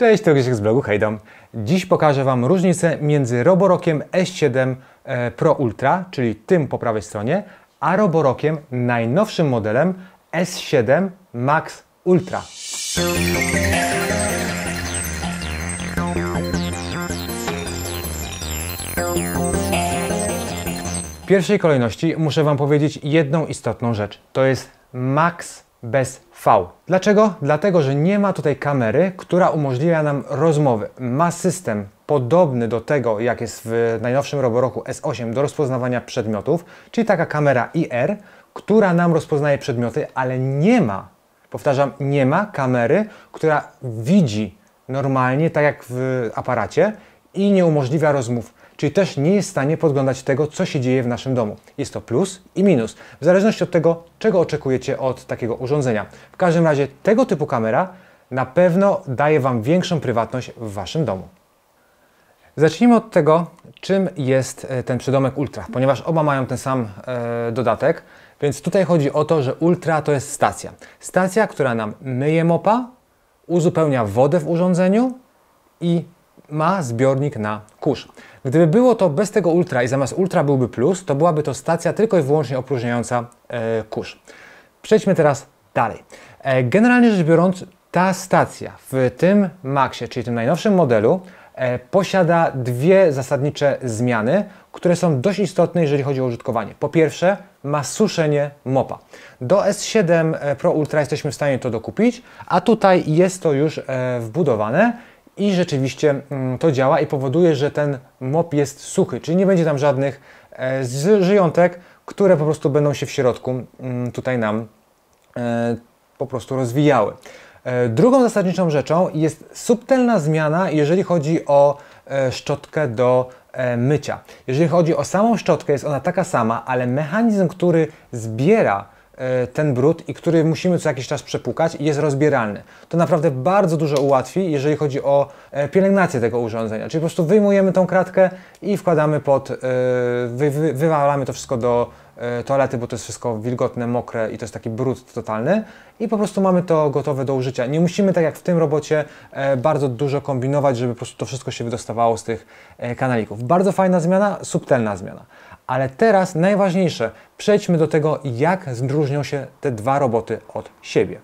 Cześć, to Grzesiek z blogu Hejdom. Dziś pokażę Wam różnicę między Roborokiem S7 e, Pro Ultra, czyli tym po prawej stronie, a Roborokiem najnowszym modelem S7 Max Ultra. W pierwszej kolejności muszę Wam powiedzieć jedną istotną rzecz. To jest Max bez V. Dlaczego? Dlatego, że nie ma tutaj kamery, która umożliwia nam rozmowy. Ma system podobny do tego, jak jest w najnowszym Roboroku S8 do rozpoznawania przedmiotów, czyli taka kamera IR, która nam rozpoznaje przedmioty, ale nie ma, powtarzam, nie ma kamery, która widzi normalnie, tak jak w aparacie i nie umożliwia rozmów czyli też nie jest w stanie podglądać tego, co się dzieje w naszym domu. Jest to plus i minus, w zależności od tego, czego oczekujecie od takiego urządzenia. W każdym razie tego typu kamera na pewno daje Wam większą prywatność w Waszym domu. Zacznijmy od tego, czym jest e, ten przydomek Ultra, ponieważ oba mają ten sam e, dodatek, więc tutaj chodzi o to, że Ultra to jest stacja. Stacja, która nam myje mopa, uzupełnia wodę w urządzeniu i ma zbiornik na kurz. Gdyby było to bez tego ultra i zamiast ultra byłby plus, to byłaby to stacja tylko i wyłącznie opróżniająca e, kurz. Przejdźmy teraz dalej. E, generalnie rzecz biorąc, ta stacja w tym Maxie, czyli tym najnowszym modelu, e, posiada dwie zasadnicze zmiany, które są dość istotne, jeżeli chodzi o użytkowanie. Po pierwsze, ma suszenie mopa. Do S7 e, Pro Ultra jesteśmy w stanie to dokupić, a tutaj jest to już e, wbudowane i rzeczywiście mm, to działa i powoduje, że ten mop jest suchy, czyli nie będzie tam żadnych e, żyjątek, które po prostu będą się w środku mm, tutaj nam e, po prostu rozwijały. E, drugą zasadniczą rzeczą jest subtelna zmiana, jeżeli chodzi o szczotkę do mycia. Jeżeli chodzi o samą szczotkę, jest ona taka sama, ale mechanizm, który zbiera E, ten brud i który musimy co jakiś czas przepłukać i jest rozbieralny. To naprawdę bardzo dużo ułatwi, jeżeli chodzi o e, pielęgnację tego urządzenia. Czyli po prostu wyjmujemy tą kratkę i wkładamy pod, e, wywalamy to wszystko do E, toalety, bo to jest wszystko wilgotne, mokre i to jest taki brud totalny i po prostu mamy to gotowe do użycia. Nie musimy tak jak w tym robocie e, bardzo dużo kombinować, żeby po prostu to wszystko się wydostawało z tych e, kanalików. Bardzo fajna zmiana, subtelna zmiana. Ale teraz najważniejsze, przejdźmy do tego, jak zróżnią się te dwa roboty od siebie.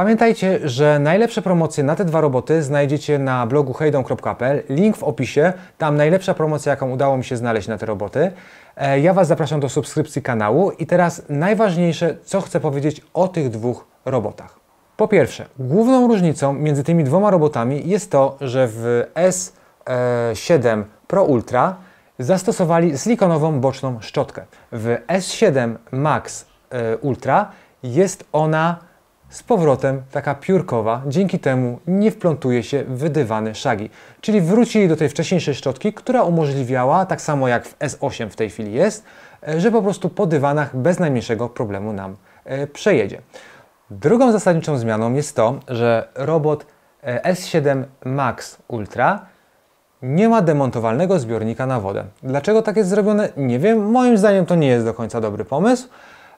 Pamiętajcie, że najlepsze promocje na te dwa roboty znajdziecie na blogu hejdom.pl, link w opisie, tam najlepsza promocja jaką udało mi się znaleźć na te roboty. E, ja Was zapraszam do subskrypcji kanału i teraz najważniejsze, co chcę powiedzieć o tych dwóch robotach. Po pierwsze, główną różnicą między tymi dwoma robotami jest to, że w S7 Pro Ultra zastosowali silikonową boczną szczotkę. W S7 Max e, Ultra jest ona z powrotem taka piórkowa, dzięki temu nie wplątuje się wydywany szagi. Czyli wrócili do tej wcześniejszej szczotki, która umożliwiała, tak samo jak w S8 w tej chwili jest, e, że po prostu po dywanach bez najmniejszego problemu nam e, przejedzie. Drugą zasadniczą zmianą jest to, że robot e, S7 Max Ultra nie ma demontowalnego zbiornika na wodę. Dlaczego tak jest zrobione? Nie wiem. Moim zdaniem to nie jest do końca dobry pomysł.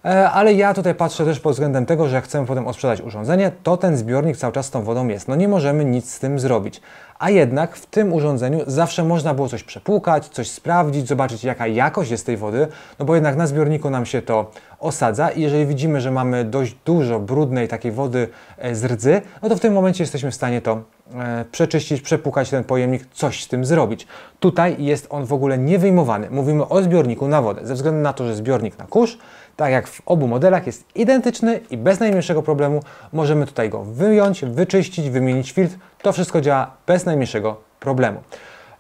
E, ale ja tutaj patrzę też pod względem tego, że jak chcemy potem odsprzedać urządzenie, to ten zbiornik cały czas z tą wodą jest. No nie możemy nic z tym zrobić. A jednak w tym urządzeniu zawsze można było coś przepłukać, coś sprawdzić, zobaczyć jaka jakość jest tej wody, no bo jednak na zbiorniku nam się to osadza i jeżeli widzimy, że mamy dość dużo brudnej takiej wody e, z rdzy, no to w tym momencie jesteśmy w stanie to e, przeczyścić, przepłukać ten pojemnik, coś z tym zrobić. Tutaj jest on w ogóle niewyjmowany. Mówimy o zbiorniku na wodę, ze względu na to, że zbiornik na kurz, tak jak w obu modelach jest identyczny i bez najmniejszego problemu możemy tutaj go wyjąć, wyczyścić, wymienić filtr. To wszystko działa bez najmniejszego problemu.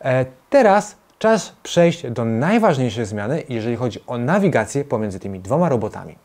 E, teraz czas przejść do najważniejszej zmiany, jeżeli chodzi o nawigację pomiędzy tymi dwoma robotami.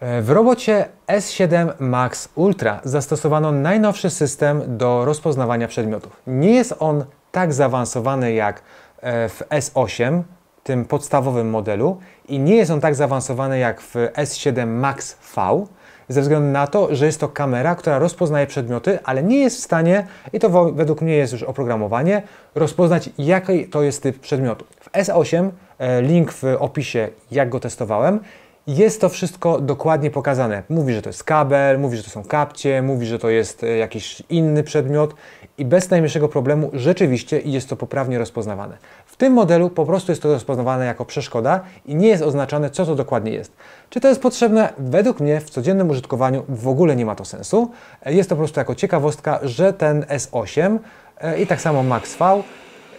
E, w robocie S7 Max Ultra zastosowano najnowszy system do rozpoznawania przedmiotów. Nie jest on tak zaawansowany jak e, w S8, tym podstawowym modelu i nie jest on tak zaawansowany jak w S7 Max V, ze względu na to, że jest to kamera, która rozpoznaje przedmioty, ale nie jest w stanie, i to według mnie jest już oprogramowanie, rozpoznać jaki to jest typ przedmiotu. W S8, e, link w opisie jak go testowałem, jest to wszystko dokładnie pokazane. Mówi, że to jest kabel, mówi, że to są kapcie, mówi, że to jest e, jakiś inny przedmiot i bez najmniejszego problemu rzeczywiście jest to poprawnie rozpoznawane. W tym modelu po prostu jest to rozpoznawane jako przeszkoda i nie jest oznaczone, co to dokładnie jest. Czy to jest potrzebne? Według mnie w codziennym użytkowaniu w ogóle nie ma to sensu. E, jest to po prostu jako ciekawostka, że ten S8 e, i tak samo Max V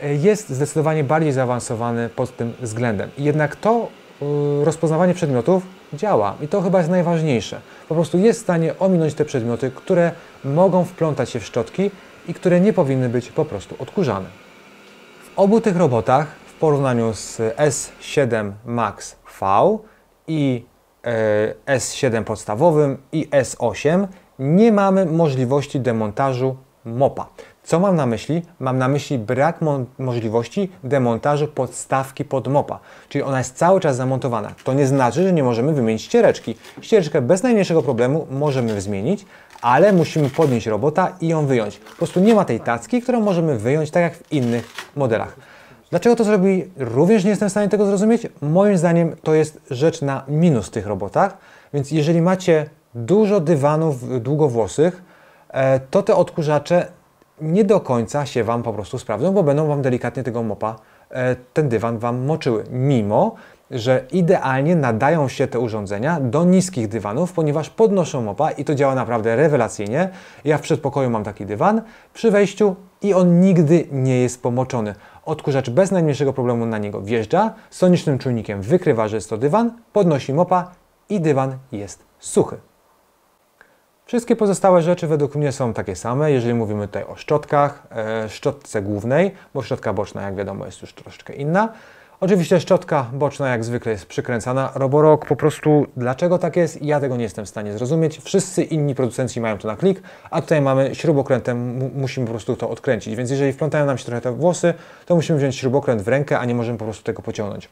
e, jest zdecydowanie bardziej zaawansowany pod tym względem. Jednak to rozpoznawanie przedmiotów działa i to chyba jest najważniejsze. Po prostu jest w stanie ominąć te przedmioty, które mogą wplątać się w szczotki i które nie powinny być po prostu odkurzane obu tych robotach w porównaniu z S7 Max V i e, S7 podstawowym i S8 nie mamy możliwości demontażu mopa. Co mam na myśli? Mam na myśli brak mo możliwości demontażu podstawki pod mopa, czyli ona jest cały czas zamontowana. To nie znaczy, że nie możemy wymienić ściereczki. Ściereczkę bez najmniejszego problemu możemy zmienić, ale musimy podnieść robota i ją wyjąć. Po prostu nie ma tej tacki, którą możemy wyjąć tak jak w innych modelach. Dlaczego to zrobi? Również nie jestem w stanie tego zrozumieć. Moim zdaniem to jest rzecz na minus w tych robotach, więc jeżeli macie dużo dywanów długowłosych, E, to te odkurzacze nie do końca się Wam po prostu sprawdzą, bo będą Wam delikatnie tego mopa, e, ten dywan Wam moczyły. Mimo, że idealnie nadają się te urządzenia do niskich dywanów, ponieważ podnoszą mopa i to działa naprawdę rewelacyjnie. Ja w przedpokoju mam taki dywan przy wejściu i on nigdy nie jest pomoczony. Odkurzacz bez najmniejszego problemu na niego wjeżdża, sonicznym czujnikiem wykrywa, że jest to dywan, podnosi mopa i dywan jest suchy. Wszystkie pozostałe rzeczy według mnie są takie same, jeżeli mówimy tutaj o szczotkach, e, szczotce głównej, bo szczotka boczna, jak wiadomo, jest już troszeczkę inna. Oczywiście szczotka boczna jak zwykle jest przykręcana. Roborok po prostu dlaczego tak jest, ja tego nie jestem w stanie zrozumieć. Wszyscy inni producenci mają to na klik, a tutaj mamy śrubokrętem, musimy po prostu to odkręcić. Więc jeżeli wplątają nam się trochę te włosy, to musimy wziąć śrubokręt w rękę, a nie możemy po prostu tego pociągnąć.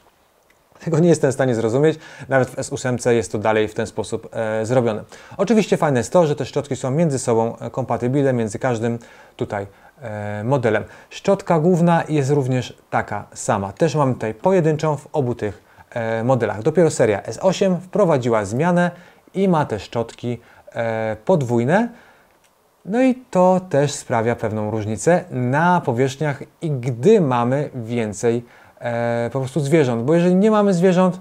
Tego nie jestem w stanie zrozumieć, nawet w S8 jest to dalej w ten sposób e, zrobione. Oczywiście fajne jest to, że te szczotki są między sobą e, kompatybilne, między każdym tutaj e, modelem. Szczotka główna jest również taka sama. Też mamy tutaj pojedynczą w obu tych e, modelach. Dopiero seria S8 wprowadziła zmianę i ma te szczotki e, podwójne. No i to też sprawia pewną różnicę na powierzchniach i gdy mamy więcej e, po prostu zwierząt, bo jeżeli nie mamy zwierząt,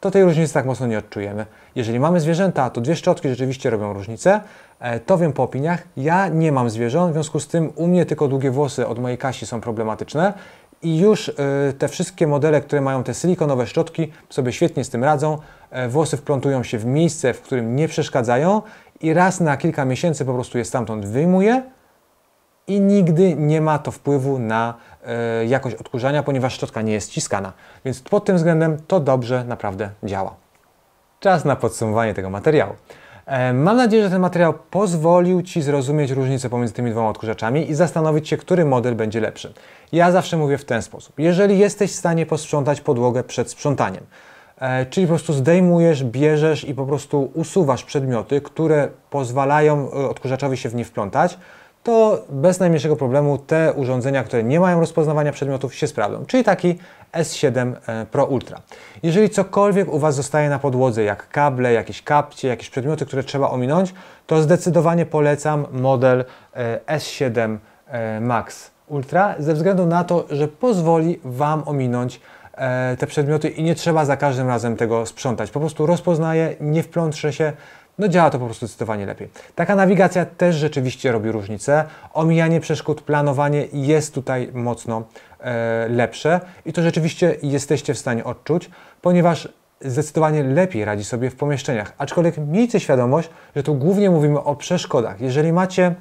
to tej różnicy tak mocno nie odczujemy. Jeżeli mamy zwierzęta, to dwie szczotki rzeczywiście robią różnicę. E, to wiem po opiniach. Ja nie mam zwierząt, w związku z tym u mnie tylko długie włosy od mojej Kasi są problematyczne i już y, te wszystkie modele, które mają te silikonowe szczotki, sobie świetnie z tym radzą. E, włosy wplątują się w miejsce, w którym nie przeszkadzają i raz na kilka miesięcy po prostu je stamtąd wyjmuję i nigdy nie ma to wpływu na e, jakość odkurzania, ponieważ szczotka nie jest ściskana. Więc pod tym względem to dobrze naprawdę działa. Czas na podsumowanie tego materiału. E, mam nadzieję, że ten materiał pozwolił Ci zrozumieć różnicę pomiędzy tymi dwoma odkurzaczami i zastanowić się, który model będzie lepszy. Ja zawsze mówię w ten sposób. Jeżeli jesteś w stanie posprzątać podłogę przed sprzątaniem, e, czyli po prostu zdejmujesz, bierzesz i po prostu usuwasz przedmioty, które pozwalają odkurzaczowi się w nie wplątać, to bez najmniejszego problemu te urządzenia, które nie mają rozpoznawania przedmiotów się sprawdzą, czyli taki S7 e, Pro Ultra. Jeżeli cokolwiek u Was zostaje na podłodze, jak kable, jakieś kapcie, jakieś przedmioty, które trzeba ominąć, to zdecydowanie polecam model e, S7 e, Max Ultra ze względu na to, że pozwoli Wam ominąć te przedmioty i nie trzeba za każdym razem tego sprzątać. Po prostu rozpoznaje, nie wplątrze się no działa to po prostu zdecydowanie lepiej. Taka nawigacja też rzeczywiście robi różnicę. Omijanie przeszkód, planowanie jest tutaj mocno e, lepsze i to rzeczywiście jesteście w stanie odczuć, ponieważ zdecydowanie lepiej radzi sobie w pomieszczeniach. Aczkolwiek miejcie świadomość, że tu głównie mówimy o przeszkodach. Jeżeli macie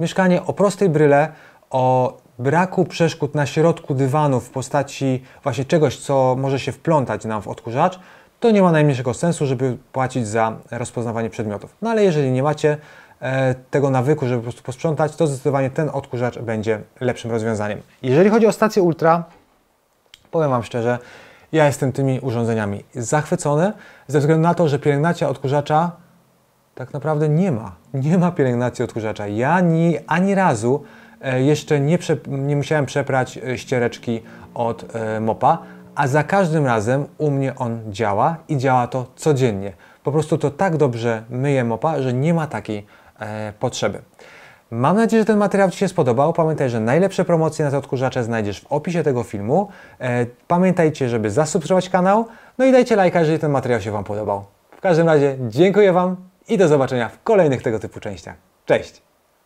mieszkanie o prostej bryle, o braku przeszkód na środku dywanu w postaci właśnie czegoś, co może się wplątać nam w odkurzacz, to nie ma najmniejszego sensu, żeby płacić za rozpoznawanie przedmiotów. No ale jeżeli nie macie e, tego nawyku, żeby po prostu posprzątać, to zdecydowanie ten odkurzacz będzie lepszym rozwiązaniem. Jeżeli chodzi o stację Ultra, powiem Wam szczerze, ja jestem tymi urządzeniami zachwycony, ze względu na to, że pielęgnacja odkurzacza tak naprawdę nie ma. Nie ma pielęgnacji odkurzacza. Ja ani, ani razu e, jeszcze nie, prze, nie musiałem przeprać e, ściereczki od e, mopa a za każdym razem u mnie on działa i działa to codziennie. Po prostu to tak dobrze myje mopa, że nie ma takiej e, potrzeby. Mam nadzieję, że ten materiał Ci się spodobał. Pamiętaj, że najlepsze promocje na te odkurzacze znajdziesz w opisie tego filmu. E, pamiętajcie, żeby zasubskrybować kanał, no i dajcie lajka, jeżeli ten materiał się Wam podobał. W każdym razie dziękuję Wam i do zobaczenia w kolejnych tego typu częściach. Cześć!